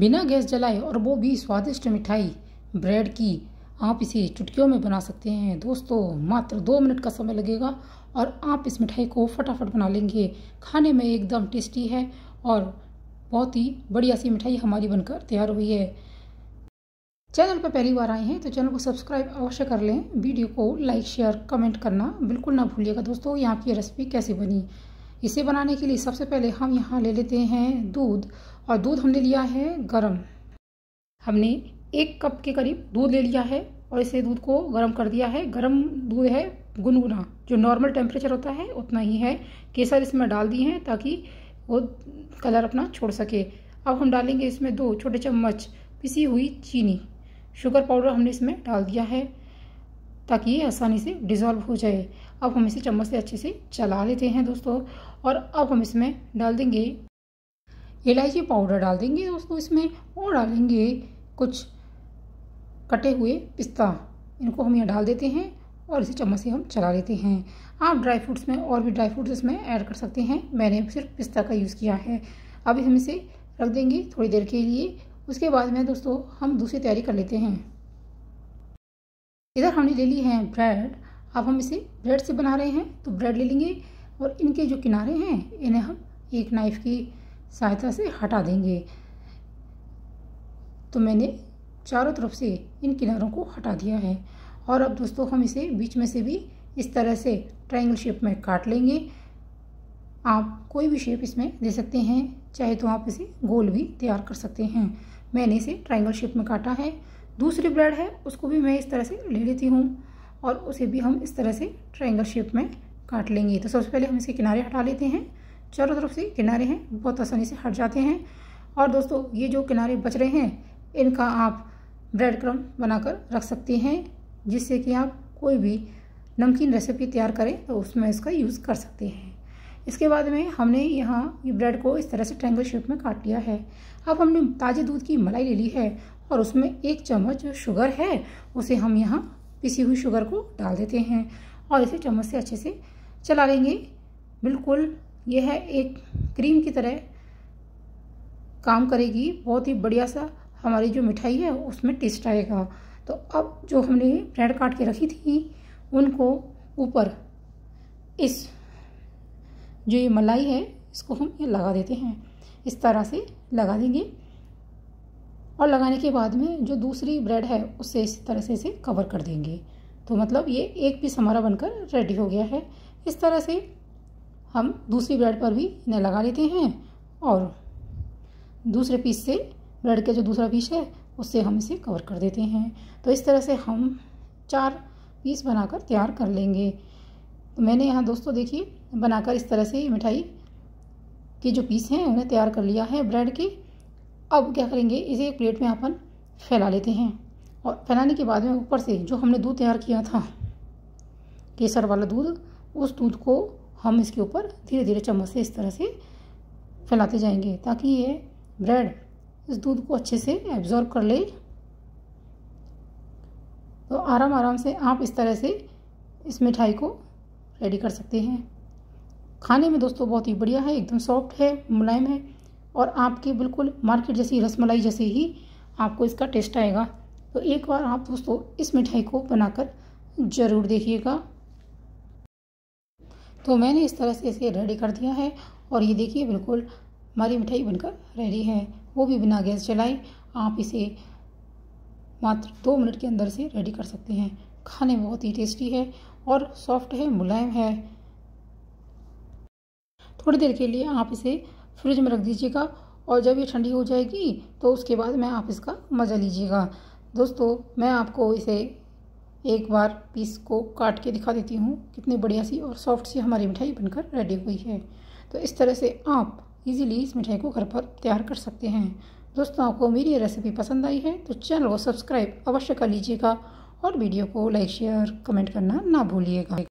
बिना गैस जलाए और वो भी स्वादिष्ट मिठाई ब्रेड की आप इसे चुटकियों में बना सकते हैं दोस्तों मात्र दो मिनट का समय लगेगा और आप इस मिठाई को फटाफट बना लेंगे खाने में एकदम टेस्टी है और बहुत ही बढ़िया सी मिठाई हमारी बनकर तैयार हुई है चैनल पर पहली बार आए हैं तो चैनल को सब्सक्राइब अवश्य कर लें वीडियो को लाइक शेयर कमेंट करना बिल्कुल ना भूलिएगा दोस्तों यहाँ की रेसिपी कैसी बनी इसे बनाने के लिए सबसे पहले हम यहाँ ले लेते हैं दूध और दूध हमने लिया है गरम हमने एक कप के करीब दूध ले लिया है और इसे दूध को गर्म कर दिया है गर्म दूध है गुनगुना जो नॉर्मल टेम्परेचर होता है उतना ही है केसर इसमें डाल दिए हैं ताकि वो कलर अपना छोड़ सके अब हम डालेंगे इसमें दो छोटे चम्मच पिसी हुई चीनी शुगर पाउडर हमने इसमें डाल दिया है ताकि ये आसानी से डिज़ोल्व हो जाए अब हम इसे चम्मच से अच्छे से चला लेते हैं दोस्तों और अब हम इसमें डाल देंगे इलायची पाउडर डाल देंगे दोस्तों इसमें और डालेंगे कुछ कटे हुए पिस्ता इनको हम यहाँ डाल देते हैं और इसे चम्मच से हम चला लेते हैं आप ड्राई फ्रूट्स में और भी ड्राई फ्रूट्स इसमें ऐड कर सकते हैं मैंने सिर्फ पिस्ता का यूज़ किया है अभी हम इसे रख देंगे थोड़ी देर के लिए उसके बाद में दोस्तों हम दूसरी तैयारी कर लेते हैं इधर हमने ले ली है ब्रेड अब हम इसे ब्रेड से बना रहे हैं तो ब्रेड ले लेंगे और इनके जो किनारे हैं इन्हें हम एक नाइफ़ की सहायता से हटा देंगे तो मैंने चारों तरफ से इन किनारों को हटा दिया है और अब दोस्तों हम इसे बीच में से भी इस तरह से ट्रायंगल शेप में काट लेंगे आप कोई भी शेप इसमें दे सकते हैं चाहे तो आप इसे गोल भी तैयार कर सकते हैं मैंने इसे ट्रायंगल शेप में काटा है दूसरी ब्लड है उसको भी मैं इस तरह से ले लेती हूँ और उसे भी हम इस तरह से ट्रायंगल शेप में काट लेंगे तो सबसे पहले हम इसके किनारे हटा लेते हैं चारों तरफ से किनारे हैं बहुत आसानी से हट जाते हैं और दोस्तों ये जो किनारे बच रहे हैं इनका आप ब्रेड क्रम बनाकर रख सकते हैं जिससे कि आप कोई भी नमकीन रेसिपी तैयार करें तो उसमें इसका यूज़ कर सकते हैं इसके बाद में हमने यहाँ ये ब्रेड को इस तरह से ट्रैंगल शेप में काट लिया है अब हमने ताज़े दूध की मलाई ले ली है और उसमें एक चम्मच जो शुगर है उसे हम यहाँ पिसी हुई शुगर को डाल देते हैं और इसे चम्मच से अच्छे से चला लेंगे बिल्कुल यह है एक क्रीम की तरह काम करेगी बहुत ही बढ़िया सा हमारी जो मिठाई है उसमें टेस्ट आएगा तो अब जो हमने ब्रेड काट के रखी थी उनको ऊपर इस जो ये मलाई है इसको हम ये लगा देते हैं इस तरह से लगा देंगे और लगाने के बाद में जो दूसरी ब्रेड है उससे इस तरह से इसे कवर कर देंगे तो मतलब ये एक पीस हमारा बनकर रेडी हो गया है इस तरह से हम दूसरी ब्रेड पर भी इन्हें लगा लेते हैं और दूसरे पीस से ब्रेड का जो दूसरा पीस है उससे हम इसे कवर कर देते हैं तो इस तरह से हम चार पीस बनाकर तैयार कर लेंगे तो मैंने यहाँ दोस्तों देखिए बनाकर इस तरह से मिठाई के जो पीस हैं उन्हें तैयार कर लिया है ब्रेड के अब क्या करेंगे इसे एक प्लेट में अपन फैला लेते हैं और फैलाने के बाद में ऊपर से जो हमने दूध तैयार किया था केसर वाला दूध उस दूध को हम इसके ऊपर धीरे धीरे चम्मच से इस तरह से फैलाते जाएंगे ताकि ये ब्रेड इस दूध को अच्छे से एब्जॉर्ब कर ले तो आराम आराम से आप इस तरह से इस मिठाई को रेडी कर सकते हैं खाने में दोस्तों बहुत ही बढ़िया है एकदम सॉफ्ट है मुलायम है और आपकी बिल्कुल मार्केट जैसी रसमलाई जैसे ही आपको इसका टेस्ट आएगा तो एक बार आप दोस्तों इस मिठाई को बनाकर ज़रूर देखिएगा तो मैंने इस तरह से इसे रेडी कर दिया है और ये देखिए बिल्कुल हमारी मिठाई बनकर रेडी है वो भी बिना गैस चलाए आप इसे मात्र दो मिनट के अंदर से रेडी कर सकते हैं खाने में बहुत ही टेस्टी है और सॉफ्ट है मुलायम है थोड़ी देर के लिए आप इसे फ्रिज में रख दीजिएगा और जब ये ठंडी हो जाएगी तो उसके बाद मैं आप इसका मज़ा लीजिएगा दोस्तों मैं आपको इसे एक बार पीस को काट के दिखा देती हूँ कितनी बढ़िया सी और सॉफ्ट सी हमारी मिठाई बनकर रेडी हुई है तो इस तरह से आप इजीली इस मिठाई को घर पर तैयार कर सकते हैं दोस्तों आपको मेरी ये रेसिपी पसंद आई है तो चैनल को सब्सक्राइब अवश्य कर लीजिएगा और वीडियो को लाइक शेयर कमेंट करना ना भूलिएगा